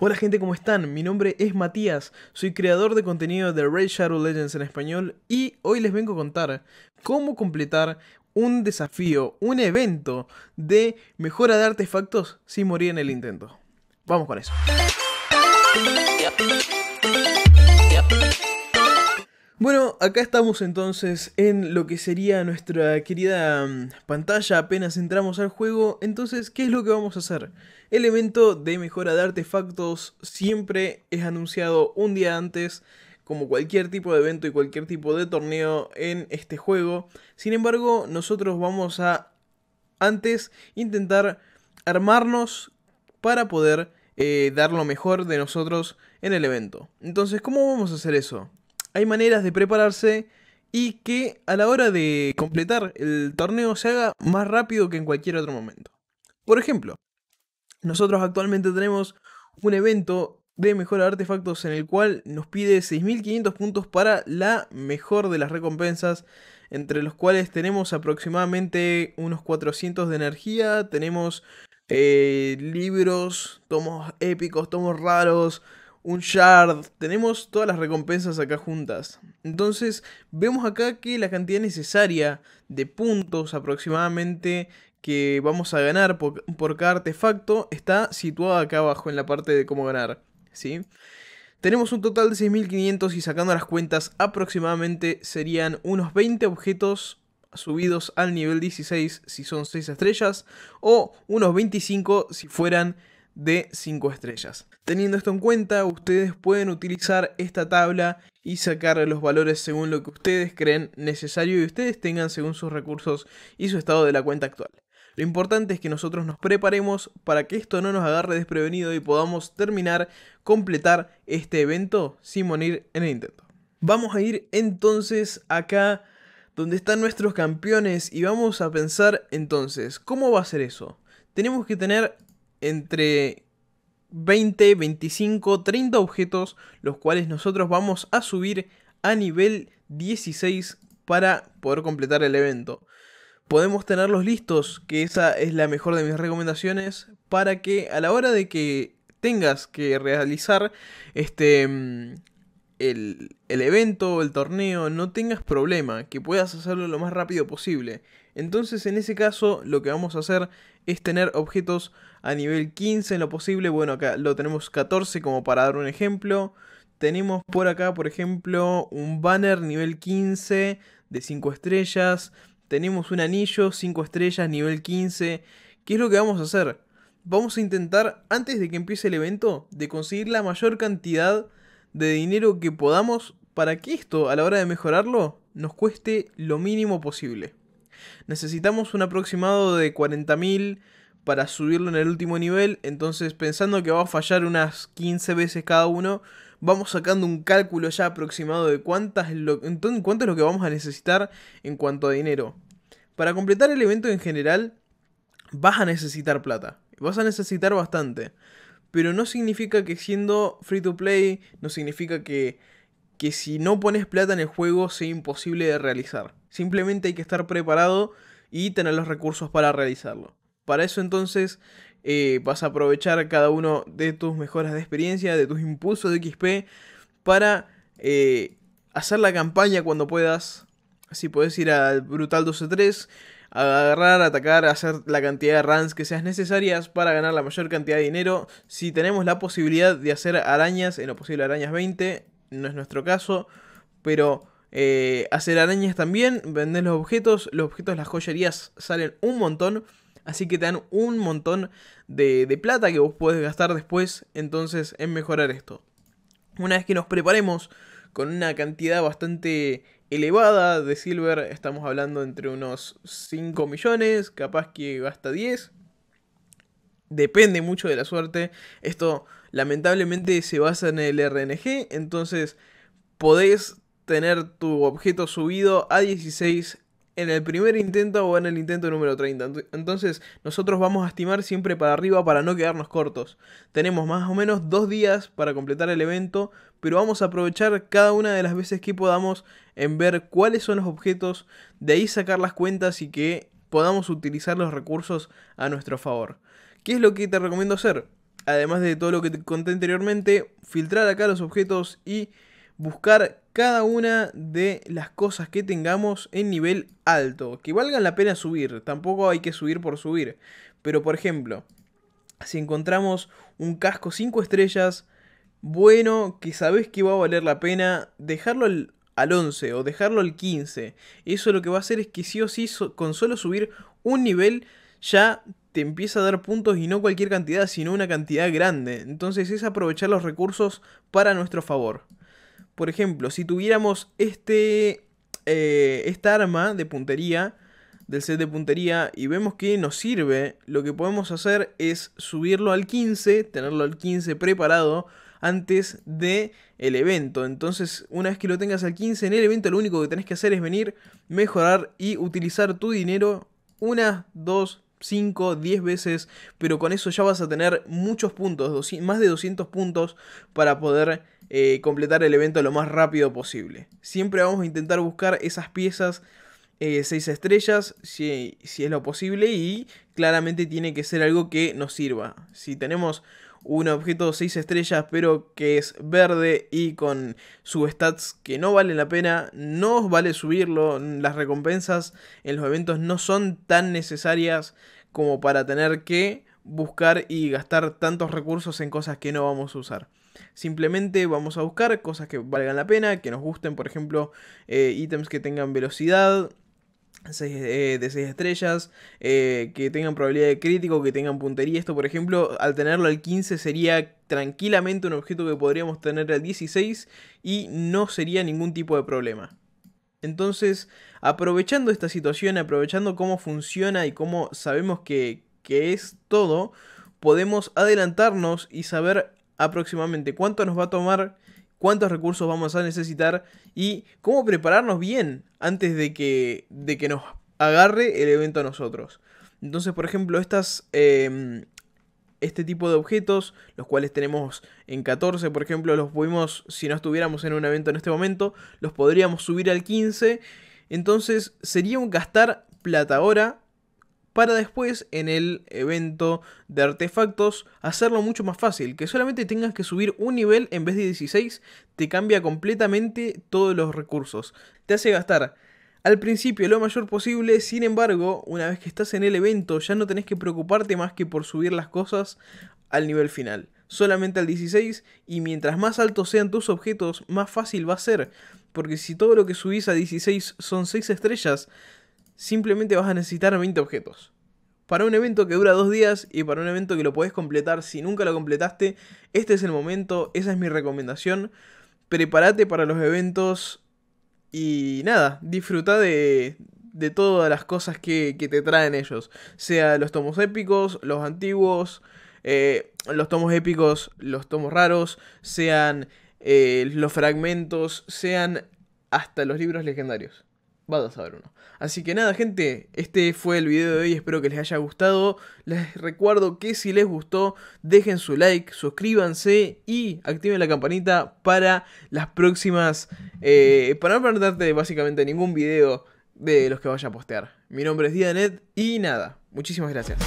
Hola gente, ¿cómo están? Mi nombre es Matías, soy creador de contenido de Red Shadow Legends en español y hoy les vengo a contar cómo completar un desafío, un evento de mejora de artefactos sin morir en el intento. Vamos con eso. Bueno, acá estamos entonces en lo que sería nuestra querida mm, pantalla apenas entramos al juego. Entonces, ¿qué es lo que vamos a hacer? El evento de mejora de artefactos siempre es anunciado un día antes, como cualquier tipo de evento y cualquier tipo de torneo en este juego. Sin embargo, nosotros vamos a antes intentar armarnos para poder eh, dar lo mejor de nosotros en el evento. Entonces, ¿cómo vamos a hacer eso? Hay maneras de prepararse y que a la hora de completar el torneo se haga más rápido que en cualquier otro momento. Por ejemplo, nosotros actualmente tenemos un evento de mejora de artefactos en el cual nos pide 6.500 puntos para la mejor de las recompensas, entre los cuales tenemos aproximadamente unos 400 de energía, tenemos eh, libros, tomos épicos, tomos raros, un shard, tenemos todas las recompensas acá juntas. Entonces vemos acá que la cantidad necesaria de puntos aproximadamente que vamos a ganar por, cada artefacto está situada acá abajo en la parte de cómo ganar. ¿sí? Tenemos un total de 6.500 y sacando las cuentas aproximadamente serían unos 20 objetos subidos al nivel 16 si son 6 estrellas o unos 25 si fueran de 5 estrellas. Teniendo esto en cuenta, ustedes pueden utilizar esta tabla y sacar los valores según lo que ustedes creen necesario y ustedes tengan según sus recursos y su estado de la cuenta actual. Lo importante es que nosotros nos preparemos para que esto no nos agarre desprevenido y podamos terminar, completar este evento sin morir en el intento. Vamos a ir entonces acá donde están nuestros campeones y vamos a pensar entonces, ¿cómo va a ser eso? Tenemos que tener entre 20, 25, 30 objetos, los cuales nosotros vamos a subir a nivel 16 para poder completar el evento. Podemos tenerlos listos, que esa es la mejor de mis recomendaciones, para que a la hora de que tengas que realizar este mm, el, evento o el torneo, no tengas problema, que puedas hacerlo lo más rápido posible. Entonces en ese caso lo que vamos a hacer es tener objetos a nivel 15 en lo posible. Bueno, acá lo tenemos 14 como para dar un ejemplo. Tenemos por acá, por ejemplo, un banner nivel 15 de 5 estrellas. Tenemos un anillo 5 estrellas nivel 15. ¿Qué es lo que vamos a hacer? Vamos a intentar, antes de que empiece el evento, de conseguir la mayor cantidad de de dinero que podamos para que esto, a la hora de mejorarlo, nos cueste lo mínimo posible. Necesitamos un aproximado de 40.000 para subirlo en el último nivel, entonces pensando que va a fallar unas 15 veces cada uno, vamos sacando un cálculo ya aproximado de cuántas lo, cuánto es lo que vamos a necesitar en cuanto a dinero. Para completar el evento en general, vas a necesitar plata, vas a necesitar bastante pero no significa que siendo free to play, no significa que, si no pones plata en el juego sea imposible de realizar. Simplemente hay que estar preparado y tener los recursos para realizarlo. Para eso entonces eh, vas a aprovechar cada uno de tus mejoras de experiencia, de tus impulsos de XP, para eh, hacer la campaña cuando puedas. Si puedes ir al Brutal 12.3, agarrar, atacar, hacer la cantidad de runs que sean necesarias para ganar la mayor cantidad de dinero. Si tenemos la posibilidad de hacer arañas, en lo posible arañas 20, no es nuestro caso, pero eh, hacer arañas también, vender los objetos, los objetos, las joyerías salen un montón. Así que te dan un montón de, de plata que vos podés gastar después entonces en mejorar esto. Una vez que nos preparemos con una cantidad bastante elevada de silver, estamos hablando entre unos 5 millones, capaz que hasta 10. Depende mucho de la suerte. Esto lamentablemente se basa en el RNG, entonces podés tener tu objeto subido a 16 en el primer intento o en el intento número 30. Entonces nosotros vamos a estimar siempre para arriba para no quedarnos cortos. Tenemos más o menos dos días para completar el evento, pero vamos a aprovechar cada una de las veces que podamos en ver cuáles son los objetos, de ahí sacar las cuentas y que podamos utilizar los recursos a nuestro favor. ¿Qué es lo que te recomiendo hacer? Además de todo lo que te conté anteriormente, filtrar acá los objetos y buscar cada una de las cosas que tengamos en nivel alto, que valgan la pena subir, tampoco hay que subir por subir, pero por ejemplo, si encontramos un casco 5 estrellas, bueno, que sabes que va a valer la pena dejarlo al, 11 o dejarlo al 15, eso lo que va a hacer es que sí o sí, con solo subir un nivel, ya te empieza a dar puntos y no cualquier cantidad, sino una cantidad grande. Entonces es aprovechar los recursos para nuestro favor. Por ejemplo, si tuviéramos este, eh, esta arma de puntería, del set de puntería, y vemos que nos sirve, lo que podemos hacer es subirlo al 15, tenerlo al 15 preparado antes de evento. Entonces, una vez que lo tengas al 15 en el evento, lo único que tenés que hacer es venir, mejorar y utilizar tu dinero una, dos, 5, 10 veces, pero con eso ya vas a tener muchos puntos, más de 200 puntos para poder eh, completar el evento lo más rápido posible. Siempre vamos a intentar buscar esas piezas 6 eh, estrellas si, es lo posible y claramente tiene que ser algo que nos sirva. Si tenemos un objeto 6 estrellas pero que es verde y con substats que no valen la pena, no vale subirlo, las recompensas en los eventos no son tan necesarias como para tener que buscar y gastar tantos recursos en cosas que no vamos a usar. Simplemente vamos a buscar cosas que valgan la pena, que nos gusten, por ejemplo, eh, ítems que tengan velocidad, eh, de 6 estrellas, eh, que tengan probabilidad de crítico, que tengan puntería. Esto, por ejemplo, al tenerlo al 15 sería tranquilamente un objeto que podríamos tener al 16 y no sería ningún tipo de problema. Entonces, aprovechando esta situación, aprovechando cómo funciona y cómo sabemos que, es todo, podemos adelantarnos y saber aproximadamente cuánto nos va a tomar, cuántos recursos vamos a necesitar y cómo prepararnos bien antes de que, de que nos agarre el evento a nosotros. Entonces, por ejemplo, estas, em, este tipo de objetos, los cuales tenemos en 14, por ejemplo, los pudimos, si no estuviéramos en un evento en este momento, los podríamos subir al 15. Entonces sería un gastar plata ahora para después en el evento de artefactos hacerlo mucho más fácil, que solamente tengas que subir un nivel en vez de 16, te cambia completamente todos los recursos. Te hace gastar al principio lo mayor posible, sin embargo, una vez que estás en el evento ya no tenés que preocuparte más que por subir las cosas al nivel final, solamente al 16 y mientras más altos sean tus objetos, más fácil va a ser, porque si todo lo que subís a 16 son 6 estrellas, simplemente vas a necesitar 20 objetos. Para un evento que dura dos días y para un evento que lo podés completar si nunca lo completaste, este es el momento, esa es mi recomendación. Prepárate para los eventos y nada, disfruta de, todas las cosas que, te traen ellos. Sea los tomos épicos, los antiguos, eh, los tomos épicos, los tomos raros, sean eh, los fragmentos, sean hasta los libros legendarios vas a saber uno. Así que nada, gente, este fue el video de hoy, espero que les haya gustado. Les recuerdo que si les gustó, dejen su like, suscríbanse y activen la campanita para las próximas... Eh, para no perderte básicamente ningún video de los que vaya a postear. Mi nombre es Dianet y nada, muchísimas gracias.